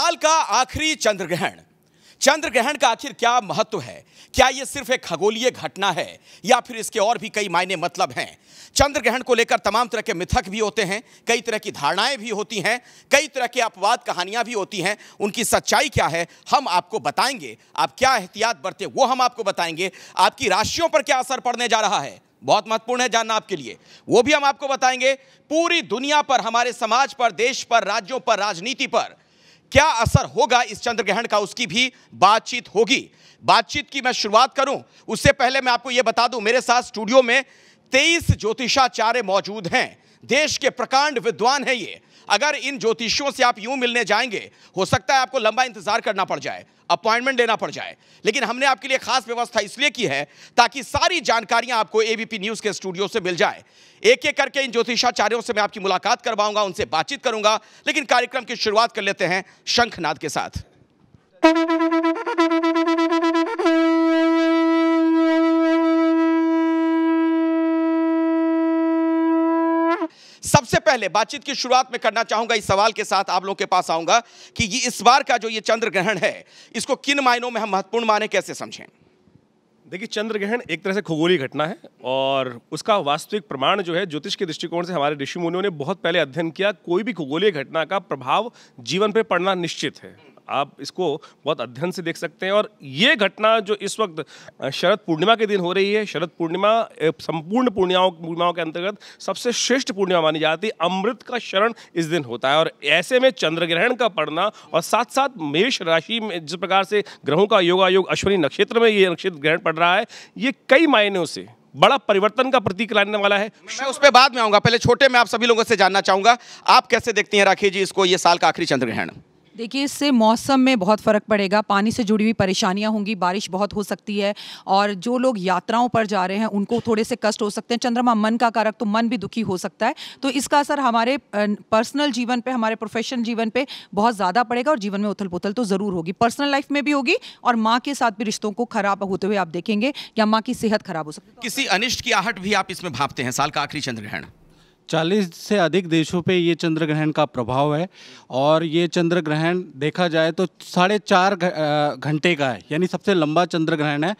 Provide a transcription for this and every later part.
साल का आखिरी चंद्र ग्रहण चंद्र ग्रहण का आखिर क्या महत्व है क्या यह सिर्फ एक खगोलीय घटना है या फिर इसके और भी कई मायने मतलब हैं चंद्र ग्रहण को लेकर तमाम तरह के मिथक भी होते हैं कई तरह की धारणाएं भी होती हैं कई तरह के अपवाद कहानियां भी होती हैं उनकी सच्चाई क्या है हम आपको बताएंगे आप क्या एहतियात बरते वो हम आपको बताएंगे आपकी राशियों पर क्या असर पड़ने जा रहा है बहुत महत्वपूर्ण है जानना आपके लिए वो भी हम आपको बताएंगे पूरी दुनिया पर हमारे समाज पर देश पर राज्यों पर राजनीति पर क्या असर होगा इस चंद्र ग्रहण का उसकी भी बातचीत होगी बातचीत की मैं शुरुआत करूं उससे पहले मैं आपको यह बता दूं मेरे साथ स्टूडियो में तेईस ज्योतिषाचार्य मौजूद हैं देश के प्रकांड विद्वान हैं ये अगर इन ज्योतिषियों से आप यूं मिलने जाएंगे हो सकता है आपको लंबा इंतजार करना पड़ जाए अपॉइंटमेंट लेना पड़ जाए लेकिन हमने आपके लिए खास व्यवस्था इसलिए की है ताकि सारी जानकारियां आपको एबीपी न्यूज के स्टूडियो से मिल जाए एक एक करके इन ज्योतिषाचार्यों से मैं आपकी मुलाकात करवाऊंगा उनसे बातचीत करूंगा लेकिन कार्यक्रम की शुरुआत कर लेते हैं शंखनाद के साथ सबसे पहले बातचीत की शुरुआत में करना चाहूंगा इस सवाल के साथ आप लोगों के पास आऊंगा कि ये इस बार का जो ये चंद्र ग्रहण है इसको किन मायनों में हम महत्वपूर्ण माने कैसे समझें देखिए चंद्र ग्रहण एक तरह से खगोली घटना है और उसका वास्तविक प्रमाण जो है ज्योतिष के दृष्टिकोण से हमारे ऋषि मुनियों ने बहुत पहले अध्ययन किया कोई भी खगोलीय घटना का प्रभाव जीवन पर पड़ना निश्चित है आप इसको बहुत अध्ययन से देख सकते हैं और ये घटना जो इस वक्त शरद पूर्णिमा के दिन हो रही है शरद पूर्णिमा संपूर्ण पूर्णिमाओं पूर्णिमाओं के अंतर्गत सबसे श्रेष्ठ पूर्णिमा मानी जाती है अमृत का शरण इस दिन होता है और ऐसे में चंद्र ग्रहण का पड़ना और साथ साथ मेष राशि में जिस प्रकार से ग्रहों का योग अश्विनी नक्षत्र में ये नक्षत्र ग्रहण पड़ रहा है ये कई मायनों से बड़ा परिवर्तन का प्रतीक लाने वाला है मैं उस पर बाद में आऊंगा पहले छोटे में आप सभी लोगों से जानना चाहूंगा आप कैसे देखती हैं राखी जी इसको ये साल का आखिरी चंद्र ग्रहण देखिए इससे मौसम में बहुत फ़र्क पड़ेगा पानी से जुड़ी हुई परेशानियां होंगी बारिश बहुत हो सकती है और जो लोग यात्राओं पर जा रहे हैं उनको थोड़े से कष्ट हो सकते हैं चंद्रमा मन का कारक तो मन भी दुखी हो सकता है तो इसका असर हमारे पर्सनल जीवन पे हमारे प्रोफेशनल जीवन पे बहुत ज़्यादा पड़ेगा और जीवन में उथल पुथल तो ज़रूर होगी पर्सनल लाइफ में भी होगी और माँ के साथ भी रिश्तों को ख़राब होते हुए आप देखेंगे या माँ की सेहत खराब हो सकती है किसी अनिष्ट की आहट भी आप इसमें भापते हैं साल का आखिरी चंद्रग्रहण 40 से अधिक देशों पे ये चंद्र ग्रहण का प्रभाव है और ये चंद्र ग्रहण देखा जाए तो साढ़े चार घंटे का है यानी सबसे लंबा चंद्र ग्रहण है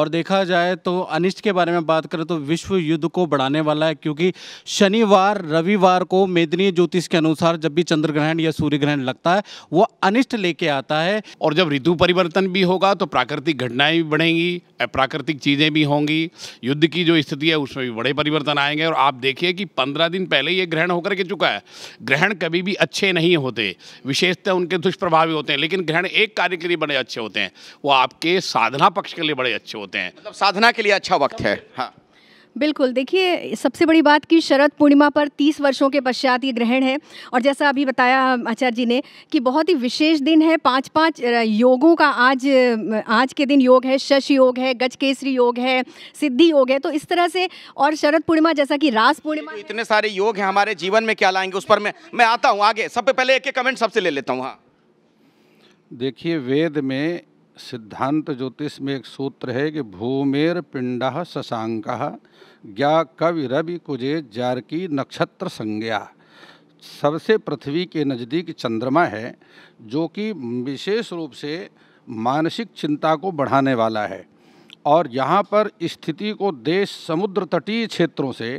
और देखा जाए तो अनिष्ट के बारे में बात करें तो विश्व युद्ध को बढ़ाने वाला है क्योंकि शनिवार रविवार को मेदनीय ज्योतिष के अनुसार जब भी चंद्र ग्रहण या सूर्य ग्रहण लगता है वो अनिष्ट लेके आता है और जब ऋतु परिवर्तन भी होगा तो प्राकृतिक घटनाएं भी बढ़ेंगी प्राकृतिक चीज़ें भी होंगी युद्ध की जो स्थिति है उसमें भी बड़े परिवर्तन आएंगे और आप देखिए कि पंद्रह दिन पहले ये ग्रहण होकर के चुका है ग्रहण कभी भी अच्छे नहीं होते विशेषतः उनके दुष्प्रभावी होते हैं लेकिन ग्रहण एक कार्य के लिए बड़े अच्छे होते हैं वो आपके साधना पक्ष के लिए बड़े अच्छे होते हैं मतलब साधना के लिए अच्छा वक्त है हाँ बिल्कुल देखिए सबसे बड़ी बात कि शरद पूर्णिमा पर 30 वर्षों के पश्चात ये ग्रहण है और जैसा अभी बताया आचार्य जी ने कि बहुत ही विशेष दिन है पांच पांच योगों का आज आज के दिन योग है शश योग है गज केसरी योग है सिद्धि योग है तो इस तरह से और शरद पूर्णिमा जैसा कि रास पूर्णिमा तो इतने सारे योग हैं हमारे जीवन में क्या लाएंगे उस पर मैं मैं आता हूँ आगे सबसे पहले एक एक कमेंट सबसे ले लेता हूँ हाँ देखिए वेद में सिद्धांत ज्योतिष में एक सूत्र है कि भूमेर पिंड शशांक ज्ञा कवि रवि कुजे जारकी नक्षत्र संज्ञा सबसे पृथ्वी के नज़दीक चंद्रमा है जो कि विशेष रूप से मानसिक चिंता को बढ़ाने वाला है और यहाँ पर स्थिति को देश समुद्र तटीय क्षेत्रों से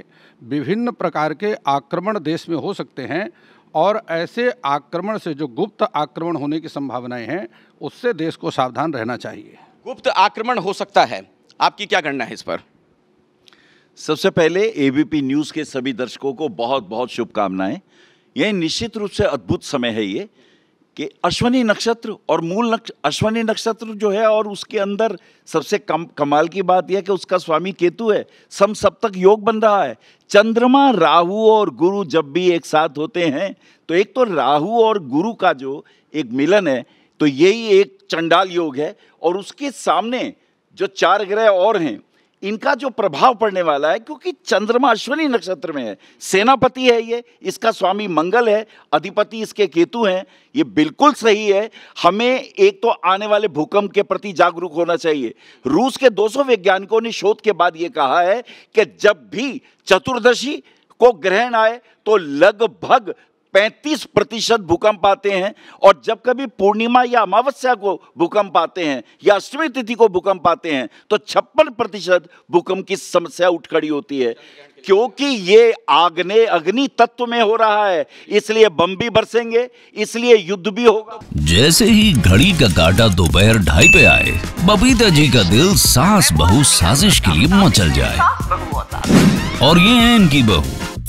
विभिन्न प्रकार के आक्रमण देश में हो सकते हैं और ऐसे आक्रमण से जो गुप्त आक्रमण होने की संभावनाएं हैं उससे देश को सावधान रहना चाहिए गुप्त आक्रमण हो सकता है आपकी क्या गणना है इस पर सबसे पहले एबीपी न्यूज़ के सभी दर्शकों को बहुत बहुत शुभकामनाएं यह निश्चित रूप से अद्भुत समय है ये कि अश्वनी नक्षत्र और मूल नक्ष अश्वनी नक्षत्र जो है और उसके अंदर सबसे कम कमाल की बात यह कि उसका स्वामी केतु है सम सप्तक योग बन रहा है चंद्रमा राहु और गुरु जब भी एक साथ होते हैं तो एक तो राहु और गुरु का जो एक मिलन है तो यही एक चंडाल योग है और उसके सामने जो चार ग्रह और हैं इनका जो प्रभाव पड़ने वाला है क्योंकि चंद्रमा अश्विनी नक्षत्र में है सेनापति है ये इसका स्वामी मंगल है अधिपति इसके केतु हैं ये बिल्कुल सही है हमें एक तो आने वाले भूकंप के प्रति जागरूक होना चाहिए रूस के 200 वैज्ञानिकों ने शोध के बाद ये कहा है कि जब भी चतुर्दशी को ग्रहण आए तो लगभग 35 प्रतिशत भूकंप आते हैं और जब कभी पूर्णिमा या अमावस्या को भूकंप आते हैं या अष्टमी तिथि को भूकंप आते हैं तो छप्पन प्रतिशत भूकंप की समस्या उठ खड़ी होती है क्योंकि ये आगने अग्नि तत्व में हो रहा है इसलिए बम भी बरसेंगे इसलिए युद्ध भी होगा जैसे ही घड़ी का काटा दोपहर ढाई पे आए बबीता जी का दिल सास बहु साजिश के लिए मचल जाए और ये है इनकी बहू